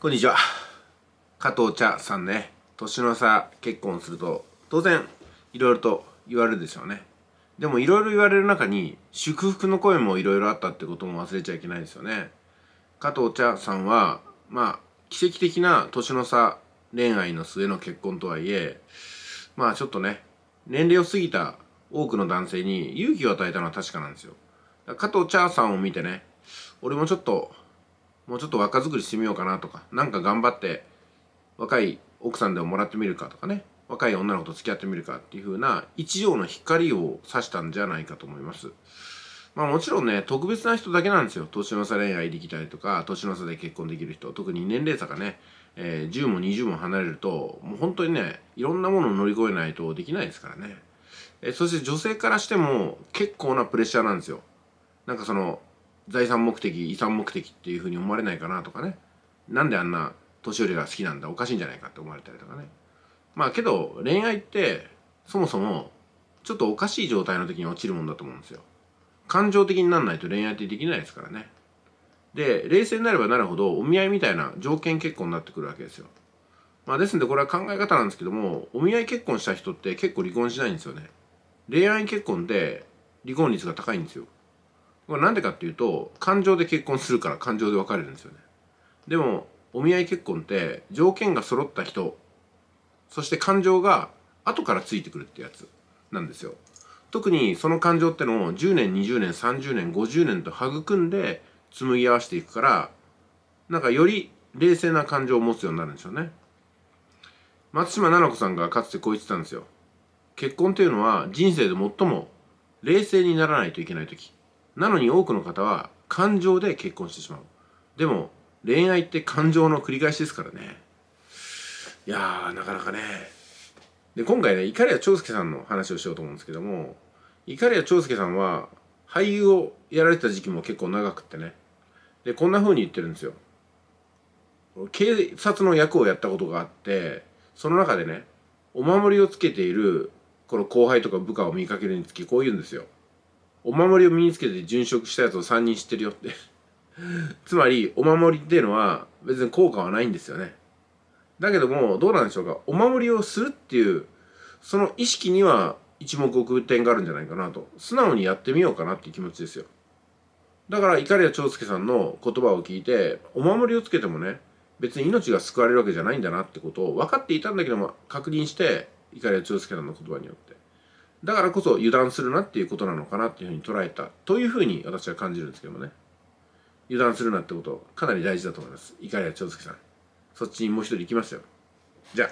こんにちは。加藤茶さんね、年の差結婚すると、当然、いろいろと言われるでしょうね。でもいろいろ言われる中に、祝福の声もいろいろあったってことも忘れちゃいけないですよね。加藤茶さんは、まあ、奇跡的な年の差恋愛の末の結婚とはいえ、まあちょっとね、年齢を過ぎた多くの男性に勇気を与えたのは確かなんですよ。加藤茶さんを見てね、俺もちょっともうちょっと若作りしてみようかなとかなんか頑張って若い奥さんでももらってみるかとかね若い女の子と付き合ってみるかっていう風な一条の光を指したんじゃないかと思います。まあもちろんね、特別な人だけなんですよ。年の差恋愛できたりとか、年の差で結婚できる人。特に年齢差がね、えー、10も20も離れると、もう本当にね、いろんなものを乗り越えないとできないですからね。えー、そして女性からしても結構なプレッシャーなんですよ。なんかその、財産目的遺産目的っていうふうに思われないかなとかねなんであんな年寄りが好きなんだおかしいんじゃないかって思われたりとかねまあけど恋愛ってそもそもちょっとおかしい状態の時に落ちるもんだと思うんですよ感情的になんないと恋愛ってできないですからねで冷静になればなるほどお見合いみたいな条件結婚になってくるわけですよまあですんでこれは考え方なんですけどもお見合い結婚した人って結構離婚しないんですよね恋愛結婚って離婚率が高いんですよこれなんでかっていうと感情で結婚するから感情で別れるんですよねでもお見合い結婚って条件が揃った人そして感情が後からついてくるってやつなんですよ特にその感情ってのを10年20年30年50年と育んで紡ぎ合わせていくからなんかより冷静な感情を持つようになるんでしょうね松島菜々子さんがかつてこう言ってたんですよ結婚っていうのは人生で最も冷静にならないといけない時なのに多くの方は感情で結婚してしまうでも恋愛って感情の繰り返しですからねいやーなかなかねで今回ね怒りや長介さんの話をしようと思うんですけども怒りや長介さんは俳優をやられてた時期も結構長くってねでこんな風に言ってるんですよ警察の役をやったことがあってその中でねお守りをつけているこの後輩とか部下を見かけるにつきこう言うんですよお守りを身につけて殉職したやつを3人知ってるよって つまりお守りっていうのは別に効果はないんですよねだけどもどうなんでしょうかお守りをするっていうその意識には一目置く点があるんじゃないかなと素直にやってみようかなっていう気持ちですよだから碇や長介さんの言葉を聞いてお守りをつけてもね別に命が救われるわけじゃないんだなってことを分かっていたんだけども確認して碇や長介さんの言葉によってだからこそ油断するなっていうことなのかなっていうふうに捉えたというふうに私は感じるんですけどもね油断するなってことかなり大事だと思います怒りは長介さんそっちにもう一人行きますよじゃあ